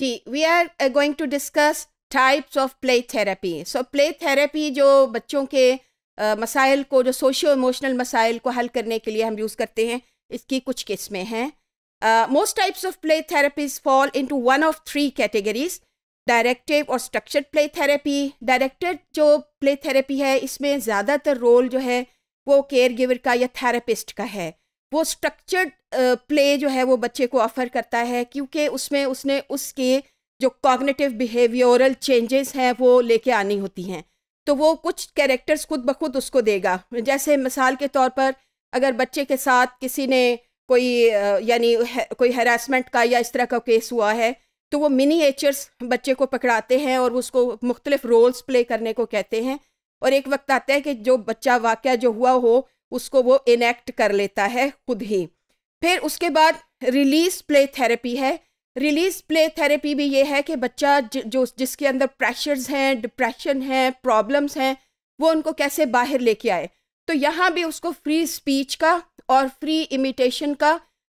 ji we are going to discuss types of play therapy so play therapy जो बच्चों के आ, uh, मसाइल को जो सोशियो इमोशनल मसाइल को हल करने के लिए हम यूज़ करते हैं इसकी कुछ किस्में हैं most types of play therapies fall into one of three categories directive और स्ट्रक्चर्ड प्ले थेरेपी डायरेक्टेड जो प्ले थेरेपी है इसमें ज़्यादातर रोल जो है वो केयर गिवर का या थेरेपिस्ट का है वो स्ट्रक्चर्ड प्ले uh, जो है वो बच्चे को ऑफर करता है क्योंकि उसमें उसने उसके जो कॉग्नेटिव बिहेवियरल चेंजेस हैं वो लेके आनी होती हैं तो वो कुछ कैरेक्टर्स खुद ब खुद उसको देगा जैसे मिसाल के तौर पर अगर बच्चे के साथ किसी ने कोई uh, यानी कोई हरासमेंट का या इस तरह का केस हुआ है तो वो मिनी एचर्स बच्चे को पकड़ाते हैं और उसको मुख्तलिफ रोल्स प्ले करने को कहते हैं और एक वक्त आता है कि जो बच्चा वाक़ जो हुआ हो उसको वो इनेक्ट कर लेता है खुद ही फिर उसके बाद रिलीज प्ले थेरेपी है रिलीज प्ले थेरेपी भी ये है कि बच्चा ज, जो जिसके अंदर प्रेशर्स हैं डिप्रेशन हैं प्रॉब्लम्स हैं वो उनको कैसे बाहर लेके आए तो यहाँ भी उसको फ्री स्पीच का और फ्री इमिटेशन का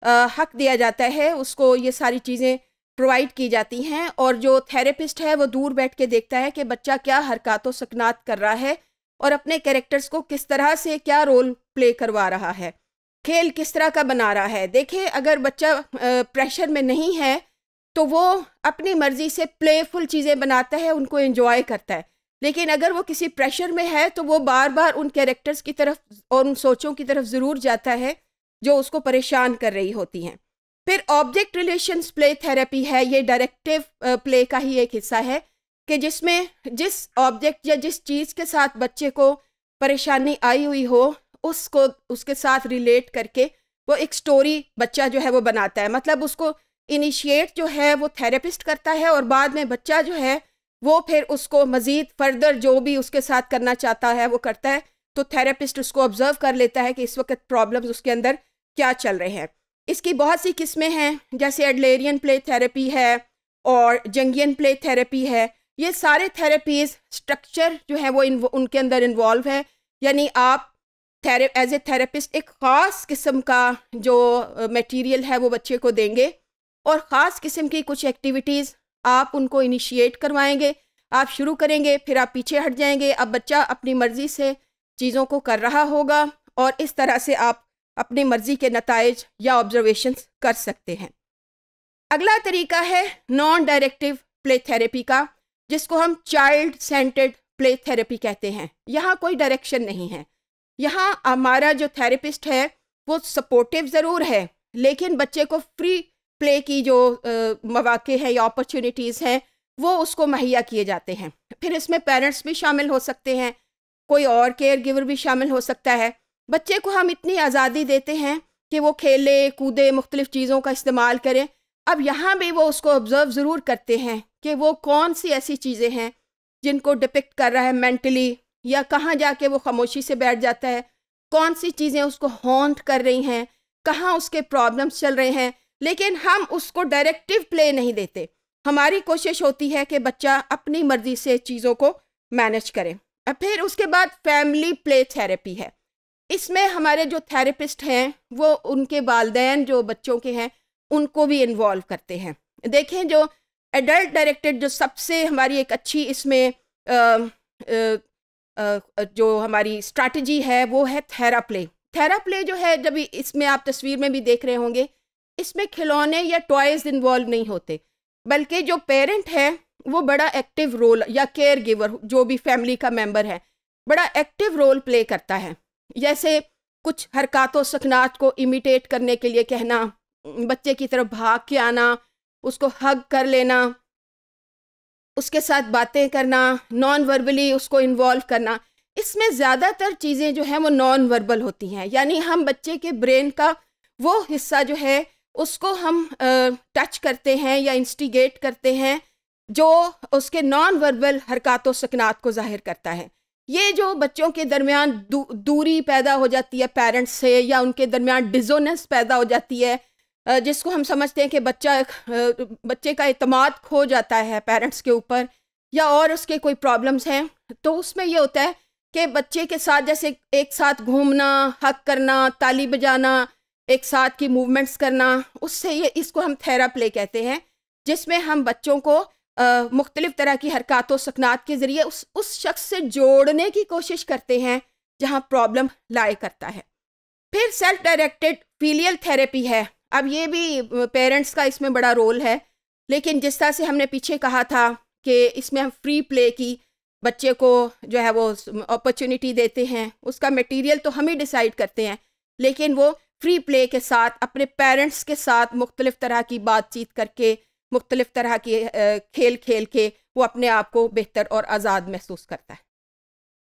आ, हक दिया जाता है उसको ये सारी चीज़ें प्रोवाइड की जाती हैं और जो थेरेपिस्ट है वो दूर बैठ के देखता है कि बच्चा क्या हरकत सकनात कर रहा है और अपने कैरेक्टर्स को किस तरह से क्या रोल प्ले करवा रहा है खेल किस तरह का बना रहा है देखिए अगर बच्चा प्रेशर में नहीं है तो वो अपनी मर्ज़ी से प्लेफुल चीज़ें बनाता है उनको इन्जॉय करता है लेकिन अगर वो किसी प्रेशर में है तो वो बार बार उन कैरेक्टर्स की तरफ और उन सोचों की तरफ ज़रूर जाता है जो उसको परेशान कर रही होती हैं फिर ऑब्जेक्ट रिलेशंस प्ले थेरेपी है ये डायरेक्टिव प्ले का ही एक हिस्सा है कि जिसमें जिस ऑब्जेक्ट या जिस चीज़ के साथ बच्चे को परेशानी आई हुई हो उसको उसके साथ रिलेट करके वो एक स्टोरी बच्चा जो है वो बनाता है मतलब उसको इनिशिएट जो है वो थेरेपिस्ट करता है और बाद में बच्चा जो है वो फिर उसको मज़ीद फर्दर जो भी उसके साथ करना चाहता है वो करता है तो थेरेपिस्ट उसको ऑब्ज़र्व कर लेता है कि इस वक्त प्रॉब्लम्स उसके अंदर क्या चल रहे हैं इसकी बहुत सी किस्में हैं जैसे एडलेरियन प्ले थेरेपी है और जंगियन प्ले थेरेपी है ये सारे थेरेपीज़ स्ट्रक्चर जो है वो उनके अंदर इन्वॉल्व है यानी आप थेरे एज ए थेरेपिस्ट एक ख़ास किस्म का जो मटेरियल है वो बच्चे को देंगे और ख़ास किस्म की कुछ एक्टिविटीज़ आप उनको इनिशिएट करवाएंगे आप शुरू करेंगे फिर आप पीछे हट जाएंगे अब बच्चा अपनी मर्ज़ी से चीज़ों को कर रहा होगा और इस तरह से आप अपनी मर्ज़ी के नतज या ऑब्ज़रवेशन कर सकते हैं अगला तरीका है नॉन डायरेक्टिव प्ले थेरेपी का जिसको हम चाइल्ड सेंटर्ड प्ले थेरेपी कहते हैं यहाँ कोई डायरेक्शन नहीं है यहाँ हमारा जो थेरेपिस्ट है वो सपोर्टिव ज़रूर है लेकिन बच्चे को फ्री प्ले की जो मौाक़े हैं या अपॉर्चुनिटीज़ हैं वो उसको मुहैया किए जाते हैं फिर इसमें पेरेंट्स भी शामिल हो सकते हैं कोई और केयर गिवर भी शामिल हो सकता है बच्चे को हम इतनी आज़ादी देते हैं कि वो खेले कूदे मुख्तलिफ़ चीज़ों का इस्तेमाल करें अब यहाँ भी वो उसको ऑब्ज़र्व ज़रूर करते हैं कि वो कौन सी ऐसी चीज़ें हैं जिनको डिपिक्ट कर रहा है मेंटली या कहाँ जाके वो खामोशी से बैठ जाता है कौन सी चीज़ें उसको हॉन्ट कर रही हैं कहाँ उसके प्रॉब्लम्स चल रहे हैं लेकिन हम उसको डायरेक्टिव प्ले नहीं देते हमारी कोशिश होती है कि बच्चा अपनी मर्ज़ी से चीज़ों को मैनेज करें फिर उसके बाद फैमिली प्ले थेरेपी है इसमें हमारे जो थेरेपिस्ट हैं वो उनके वालदेन जो बच्चों के हैं उनको भी इन्वॉल्व करते हैं देखें जो एडल्ट डायरेक्टेड जो सबसे हमारी एक अच्छी इसमें आ, आ, आ, जो हमारी स्ट्रैटेजी है वो है थेरा प्ले जो है जब इसमें आप तस्वीर में भी देख रहे होंगे इसमें खिलौने या टॉयज़ इन्वॉल्व नहीं होते बल्कि जो पेरेंट है वो बड़ा एक्टिव रोल या केयर गिवर जो भी फैमिली का मेम्बर है बड़ा एक्टिव रोल प्ले करता है जैसे कुछ हरकत सकनात को इमिटेट करने के लिए कहना बच्चे की तरफ भाग के आना उसको हग कर लेना उसके साथ बातें करना नॉन वर्बली उसको इन्वॉल्व करना इसमें ज़्यादातर चीज़ें जो हैं वो नॉन वर्बल होती हैं यानी हम बच्चे के ब्रेन का वो हिस्सा जो है उसको हम टच करते हैं या इंस्टिगेट करते हैं जो उसके नॉन वर्बल हरकत सकनात को जाहिर करता है ये जो बच्चों के दरमियान दू, दूरी पैदा हो जाती है पेरेंट्स से या उनके दरमियान डिजोनेस पैदा हो जाती है जिसको हम समझते हैं कि बच्चा बच्चे का अतमाद खो जाता है पेरेंट्स के ऊपर या और उसके कोई प्रॉब्लम्स हैं तो उसमें यह होता है कि बच्चे के साथ जैसे एक साथ घूमना हक करना ताली बजाना एक साथ की मूवमेंट्स करना उससे ये इसको हम थेरा प्ले कहते हैं जिसमें हम बच्चों को मुख्तलिफ़ तरह की हरकत सकनात के ज़रिए उस उस शख्स से जोड़ने की कोशिश करते हैं जहाँ प्रॉब्लम लाए करता है फिर सेल्फ डायरेक्टेड फीलियल थेरेपी है अब ये भी पेरेंट्स का इसमें बड़ा रोल है लेकिन जिस तरह से हमने पीछे कहा था कि इसमें हम फ्री प्ले की बच्चे को जो है वो अपॉर्चुनिटी देते हैं उसका मटेरियल तो हम ही डिसाइड करते हैं लेकिन वो फ्री प्ले के साथ अपने पेरेंट्स के साथ मुख्तलिफ़ तरह की बातचीत करके मुख्तलिफ़ तरह के खेल खेल के वो अपने आप को बेहतर और आज़ाद महसूस करता है